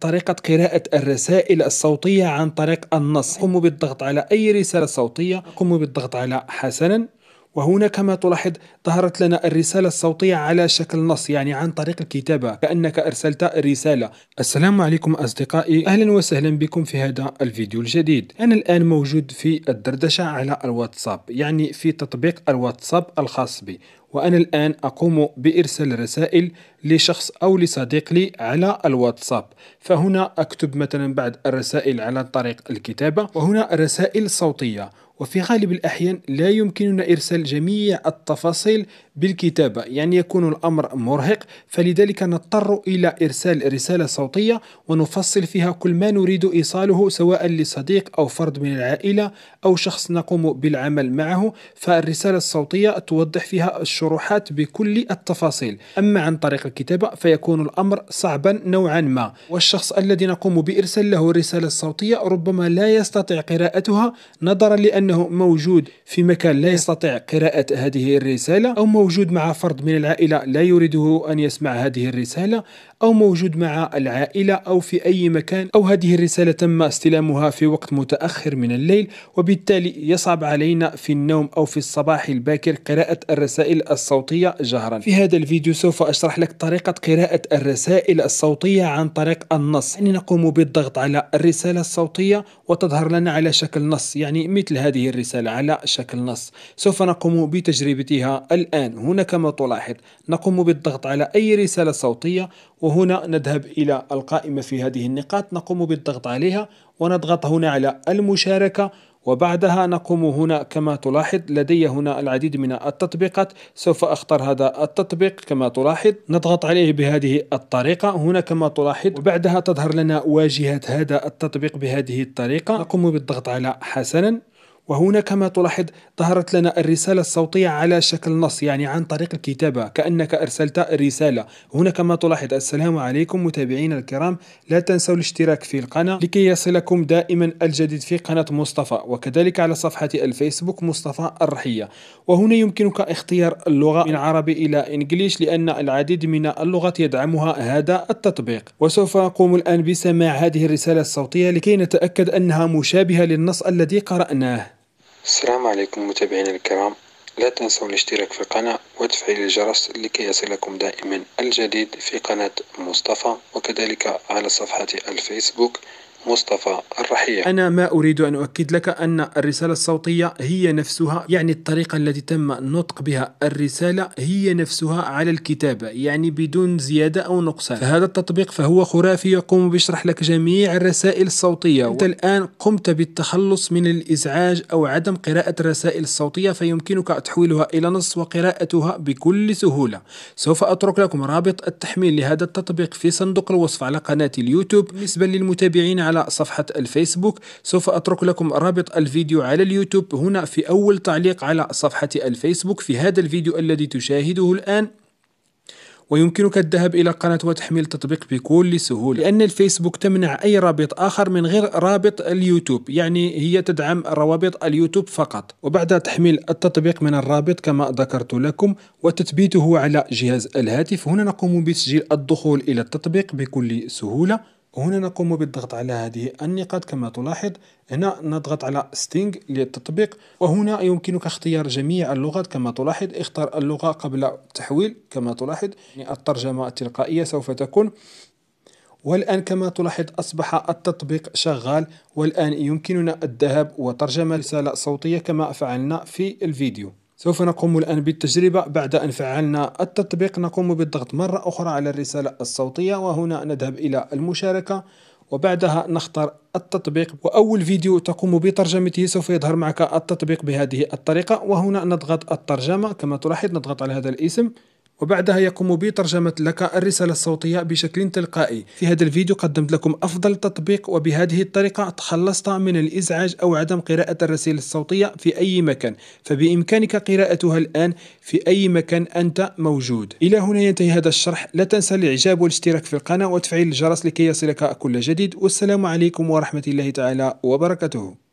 طريقة قراءة الرسائل الصوتية عن طريق النص قوموا بالضغط على أي رسالة صوتية قوموا بالضغط على حسنا وهنا كما تلاحظ ظهرت لنا الرسالة الصوتية على شكل نص يعني عن طريق الكتابة كأنك أرسلت الرسالة السلام عليكم أصدقائي أهلا وسهلا بكم في هذا الفيديو الجديد أنا الآن موجود في الدردشة على الواتساب يعني في تطبيق الواتساب الخاص بي وأنا الآن أقوم بإرسال رسائل لشخص أو لصديق لي على الواتساب فهنا أكتب مثلا بعض الرسائل على طريق الكتابة وهنا رسائل صوتية وفي غالب الأحيان لا يمكننا إرسال جميع التفاصيل بالكتابة يعني يكون الأمر مرهق فلذلك نضطر إلى إرسال رسالة صوتية ونفصل فيها كل ما نريد إيصاله سواء لصديق أو فرد من العائلة أو شخص نقوم بالعمل معه فالرسالة الصوتية توضح فيها الشروحات بكل التفاصيل أما عن طريق الكتابة فيكون الأمر صعبا نوعا ما والشخص الذي نقوم بإرسال له الرسالة الصوتية ربما لا يستطيع قراءتها نظرا لأن أنه موجود في مكان لا يستطيع قراءة هذه الرسالة أو موجود مع فرد من العائلة لا يريده أن يسمع هذه الرسالة أو موجود مع العائلة أو في أي مكان أو هذه الرسالة تم استلامها في وقت متأخر من الليل وبالتالي يصعب علينا في النوم أو في الصباح الباكر قراءة الرسائل الصوتية جهرا في هذا الفيديو سوف أشرح لك طريقة قراءة الرسائل الصوتية عن طريق النص يعني نقوم بالضغط على الرسالة الصوتية وتظهر لنا على شكل نص يعني مثل هذه هذه الرسالة على شكل نص سوف نقوم بتجربتها الآن هنا كما تلاحظ نقوم بالضغط على أي رسالة صوتية وهنا نذهب إلى القائمة في هذه النقاط نقوم بالضغط عليها ونضغط هنا على المشاركة وبعدها نقوم هنا كما تلاحظ لدي هنا العديد من التطبيقات سوف أختار هذا التطبيق كما تلاحظ نضغط عليه بهذه الطريقة هنا كما تلاحظ وبعدها تظهر لنا واجهة هذا التطبيق بهذه الطريقة نقوم بالضغط على حسنا وهنا كما تلاحظ ظهرت لنا الرسالة الصوتية على شكل نص يعني عن طريق الكتابة كأنك أرسلت الرسالة هنا كما تلاحظ السلام عليكم متابعينا الكرام لا تنسوا الاشتراك في القناة لكي يصلكم دائما الجديد في قناة مصطفى وكذلك على صفحة الفيسبوك مصطفى الرحية وهنا يمكنك اختيار اللغة من عربي إلى إنجليش لأن العديد من اللغات يدعمها هذا التطبيق وسوف أقوم الآن بسماع هذه الرسالة الصوتية لكي نتأكد أنها مشابهة للنص الذي قرأناه السلام عليكم متابعينا الكرام لا تنسوا الاشتراك في القناة وتفعيل الجرس لكي يصلكم دائما الجديد في قناة مصطفى وكذلك على صفحة الفيسبوك مصطفى الرحيم أنا ما أريد أن أؤكد لك أن الرسالة الصوتية هي نفسها يعني الطريقة التي تم نطق بها الرسالة هي نفسها على الكتابة يعني بدون زيادة أو نقصان فهذا التطبيق فهو خرافي يقوم بشرح لك جميع الرسائل الصوتية أنت الآن قمت بالتخلص من الإزعاج أو عدم قراءة الرسائل الصوتية فيمكنك تحويلها إلى نص وقراءتها بكل سهولة سوف أترك لكم رابط التحميل لهذا التطبيق في صندوق الوصف على قناة اليوتيوب بالنسبة للمتابعين على صفحة الفيسبوك سوف أترك لكم رابط الفيديو على اليوتيوب هنا في أول تعليق على صفحة الفيسبوك في هذا الفيديو الذي تشاهده الآن ويمكنك الذهاب إلى قناة وتحميل التطبيق بكل سهولة لأن الفيسبوك تمنع أي رابط آخر من غير رابط اليوتيوب يعني هي تدعم روابط اليوتيوب فقط وبعد تحميل التطبيق من الرابط كما ذكرت لكم وتثبيته على جهاز الهاتف هنا نقوم بتسجيل الدخول إلى التطبيق بكل سهولة وهنا نقوم بالضغط على هذه النقاط كما تلاحظ هنا نضغط على ستينج للتطبيق وهنا يمكنك اختيار جميع اللغات كما تلاحظ اختار اللغة قبل التحويل كما تلاحظ يعني الترجمة التلقائية سوف تكون والآن كما تلاحظ أصبح التطبيق شغال والآن يمكننا الذهاب وترجمة رسالة صوتية كما فعلنا في الفيديو سوف نقوم الآن بالتجربة بعد أن فعلنا التطبيق نقوم بالضغط مرة أخرى على الرسالة الصوتية وهنا نذهب إلى المشاركة وبعدها نختار التطبيق وأول فيديو تقوم بترجمته سوف يظهر معك التطبيق بهذه الطريقة وهنا نضغط الترجمة كما تلاحظ نضغط على هذا الاسم وبعدها يقوم بترجمة لك الرسالة الصوتية بشكل تلقائي في هذا الفيديو قدمت لكم أفضل تطبيق وبهذه الطريقة تخلصت من الإزعاج أو عدم قراءة الرسائل الصوتية في أي مكان فبإمكانك قراءتها الآن في أي مكان أنت موجود إلى هنا ينتهي هذا الشرح لا تنسى الإعجاب والاشتراك في القناة وتفعيل الجرس لكي يصلك كل جديد والسلام عليكم ورحمة الله تعالى وبركاته